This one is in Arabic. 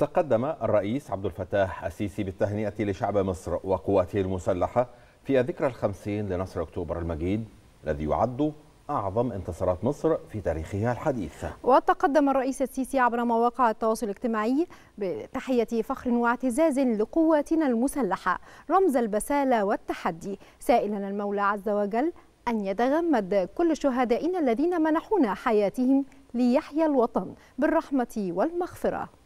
تقدم الرئيس عبد الفتاح السيسي بالتهنئة لشعب مصر وقواته المسلحة في ذكرى الخمسين لنصر أكتوبر المجيد الذي يعد أعظم انتصارات مصر في تاريخها الحديث وتقدم الرئيس السيسي عبر مواقع التواصل الاجتماعي بتحية فخر واعتزاز لقواتنا المسلحة رمز البسالة والتحدي سائلا المولى عز وجل أن يتغمد كل شهدائنا الذين منحونا حياتهم ليحيا الوطن بالرحمة والمغفرة